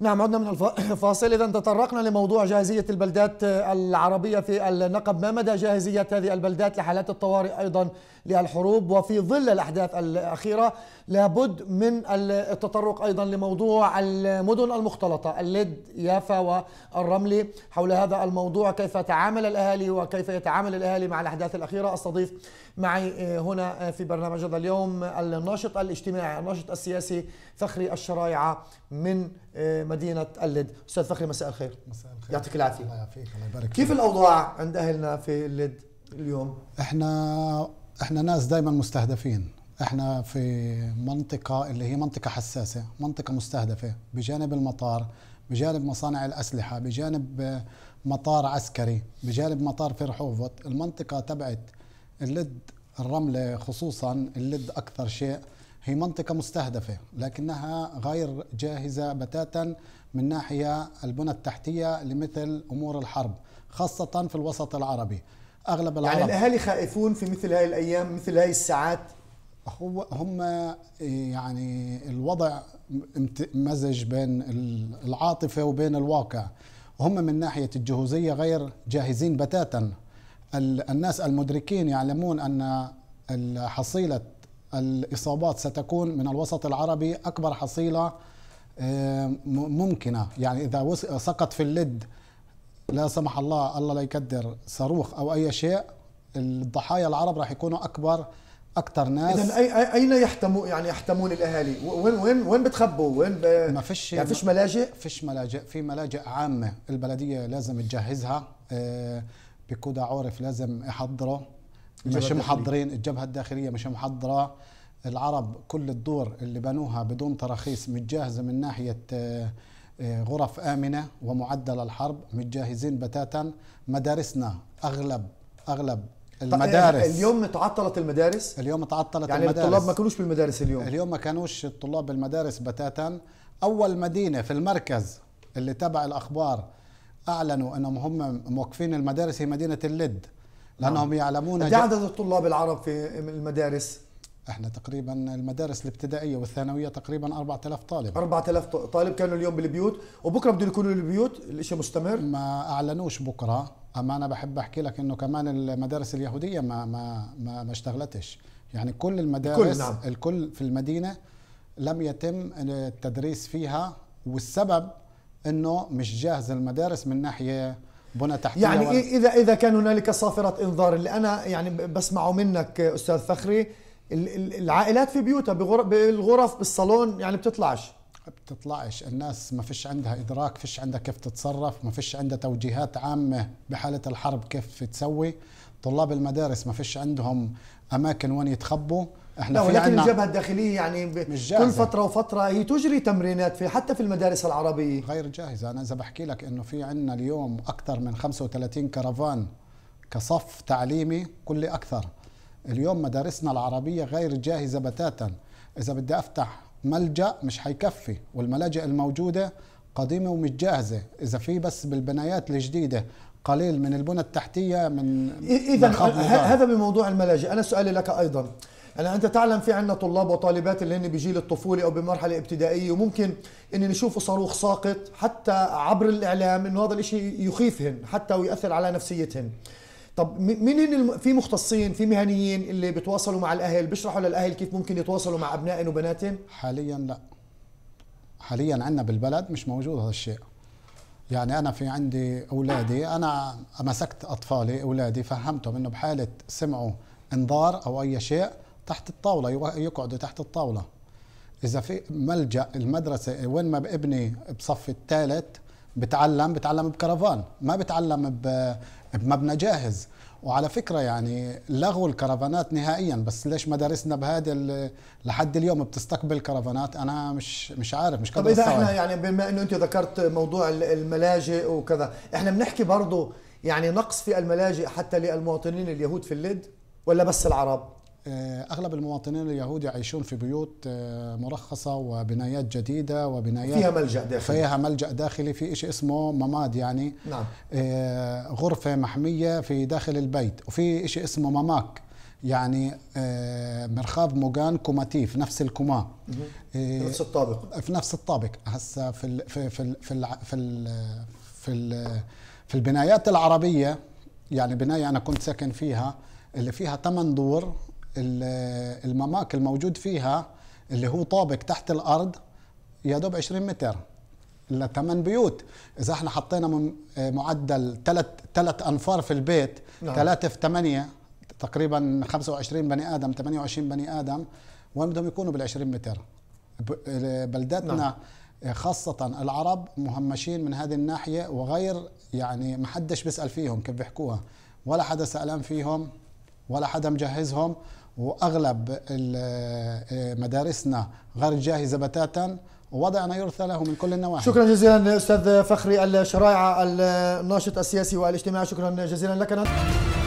نعم عدنا من الفاصل إذا تطرقنا لموضوع جاهزية البلدات آه، العربية في النقب ما مدى جاهزية هذه البلدات لحالات الطوارئ أيضا للحروب وفي ظل الأحداث الأخيرة لابد من التطرق أيضا لموضوع المدن المختلطة اللد يافا والرملي حول هذا الموضوع كيف تعامل الأهالي وكيف يتعامل الأهالي مع الأحداث الأخيرة استضيف معي آه، هنا في برنامج هذا اليوم الناشط الاجتماعي الناشط السياسي فخري الشرايعة من آه، مدينه اللد استاذ فخري مساء الخير مساء الخير يعطيك العافيه الله يعافيك الله يبارك كيف الاوضاع عند اهلنا في اللد اليوم احنا احنا ناس دائما مستهدفين احنا في منطقه اللي هي منطقه حساسه منطقه مستهدفه بجانب المطار بجانب مصانع الاسلحه بجانب آه، مطار عسكري بجانب مطار في المنطقه تبعت اللد الرمله خصوصا اللد اكثر شيء هي منطقة مستهدفة لكنها غير جاهزة بتاتا من ناحية البنى التحتية لمثل أمور الحرب خاصة في الوسط العربي أغلب يعني العرب يعني الأهالي خائفون في مثل هذه الأيام مثل هذه الساعات هو هم يعني الوضع مزج بين العاطفة وبين الواقع هم من ناحية الجهوزية غير جاهزين بتاتا الناس المدركين يعلمون أن حصيلة الإصابات ستكون من الوسط العربي أكبر حصيلة ممكنة يعني إذا سقط في اللد لا سمح الله الله لا يقدر صاروخ أو أي شيء الضحايا العرب راح يكونوا أكبر اكثر ناس اذا اي اين يحتموا يعني يحتمون الاهالي وين وين وين بتخبوا وين ب... ما فيش يعني فيش ملاجئ فيش ملاجئ في ملاجئ عامه البلديه لازم تجهزها آه، بكودا عورف لازم يحضره مش محضرين الجبهه الداخليه مش محضره العرب كل الدور اللي بنوها بدون تراخيص متجهزه من ناحيه آه، آه، غرف امنه ومعدل الحرب متجهزين بتاتا مدارسنا اغلب اغلب طيب، المدارس اليوم تعطلت المدارس اليوم تعطلت يعني المدارس يعني الطلاب ما كانوش بالمدارس اليوم اليوم ما كانوش الطلاب بالمدارس بتاتا اول مدينه في المركز اللي تبع الاخبار اعلنوا انهم هم موقفين المدارس هي مدينه اللد لانهم نعم. يعلمون قد عدد الطلاب العرب في المدارس احنا تقريبا المدارس الابتدائيه والثانويه تقريبا 4000 طالب 4000 طالب كانوا اليوم بالبيوت وبكره بدهم يكونوا بالبيوت الشيء مستمر ما اعلنوش بكره اما انا بحب احكي لك انه كمان المدارس اليهوديه ما ما ما, ما اشتغلتش يعني كل المدارس الكل, نعم. الكل في المدينه لم يتم التدريس فيها والسبب انه مش جاهز المدارس من ناحيه بنى تحتيه يعني إيه اذا اذا كان هنالك صافره انذار اللي انا يعني بسمعه منك استاذ فخري العائلات في بيوتها بالغرف بالصالون يعني بتطلعش بتطلعش الناس ما فيش عندها ادراك فيش عندها كيف تتصرف ما فيش عندها توجيهات عامه بحاله الحرب كيف تسوي طلاب المدارس ما فيش عندهم اماكن وين يتخبوا احنا لا ولكن الجبهه الداخليه يعني مش جاهزة. كل فتره وفتره هي تجري تمرينات في حتى في المدارس العربيه غير جاهزه انا اذا بحكي لك انه في عندنا اليوم اكثر من 35 كرفان كصف تعليمي كل اكثر اليوم مدارسنا العربيه غير جاهزه بتاتا اذا بدي افتح ملجا مش حيكفي والملاجئ الموجوده قديمه ومش جاهزه اذا في بس بالبنايات الجديده قليل من البنى التحتيه من اذا هذا بموضوع الملاجئ انا سؤالي لك ايضا هلا انت تعلم في عندنا طلاب وطالبات اللي هن بجيل الطفوله او بمرحله ابتدائيه وممكن ان نشوفوا صاروخ ساقط حتى عبر الاعلام انه هذا الشيء يخيفهن حتى ويأثر على نفسيتهن طب مين هن في مختصين في مهنيين اللي بيتواصلوا مع الاهل بيشرحوا للاهل كيف ممكن يتواصلوا مع ابنائهم وبناتهم حاليا لا حاليا عندنا بالبلد مش موجود هذا الشيء يعني انا في عندي اولادي انا مسكت اطفالي اولادي فهمتهم انه بحاله سمعوا انذار او اي شيء تحت الطاولة يقعدوا تحت الطاولة إذا في ملجأ المدرسة وين ما ابني بصف الثالث بتعلم بتعلم بكرفان ما بتعلم بمبنى جاهز وعلى فكرة يعني لغوا الكرفانات نهائيا بس ليش مدارسنا بهذا لحد اليوم بتستقبل كرفانات أنا مش مش عارف مش طب إذا إحنا يعني بما إنه أنت ذكرت موضوع الملاجئ وكذا إحنا بنحكي برضه يعني نقص في الملاجئ حتى للمواطنين اليهود في اللد ولا بس العرب؟ آه، اغلب المواطنين اليهود يعيشون في بيوت آه، مرخصه وبنايات جديده وبنايات فيها ملجا داخلي فيها ملجا داخلي في شيء اسمه مماد يعني نعم. آه، غرفه محميه في داخل البيت وفي شيء اسمه مماك يعني مرخاب موجان كوماتيف نفس الكوما في نفس الطابق في نفس الطابق هسه في الـ في في الـ في الـ في, الـ في, في البنايات العربيه يعني بنايه انا كنت ساكن فيها اللي فيها ثمان دور المماك الموجود فيها اللي هو طابق تحت الارض يا دوب 20 متر الا ثمان بيوت اذا احنا حطينا معدل ثلاث ثلاث انفار في البيت ثلاثه نعم. في ثمانيه تقريبا 25 بني ادم 28 بني ادم وين بدهم يكونوا بال 20 متر بلدتنا نعم. خاصة العرب مهمشين من هذه الناحية وغير يعني ما حدش بيسأل فيهم كيف بيحكوها ولا حدا سألان فيهم ولا حدا مجهزهم واغلب آه، مدارسنا غير جاهزه بتاتا ووضعنا يرثى له من كل النواحي شكرا جزيلا استاذ فخري الشرائعه الناشط السياسي والاجتماعي شكرا جزيلا لك